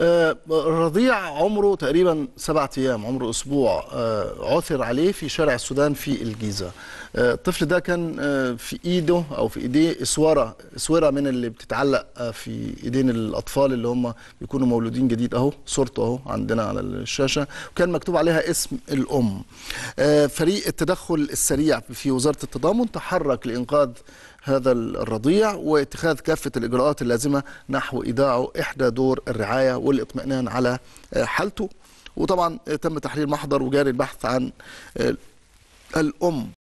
آه، رضيع عمره تقريبا سبعة أيام عمره أسبوع آه، عثر عليه في شارع السودان في الجيزة آه، الطفل ده كان في إيده أو في إيديه إسوارة إسورة من اللي بتتعلق في إيدين الأطفال اللي هم بيكونوا مولودين جديد أهو صورته أهو عندنا على الشاشة وكان مكتوب عليها اسم الأم فريق التدخل السريع في وزارة التضامن تحرك لإنقاذ هذا الرضيع واتخاذ كافة الإجراءات اللازمة نحو إيداعه إحدى دور الرعاية والإطمئنان على آه، حالته وطبعا آه، تم تحرير محضر وجاري البحث عن آه، الأم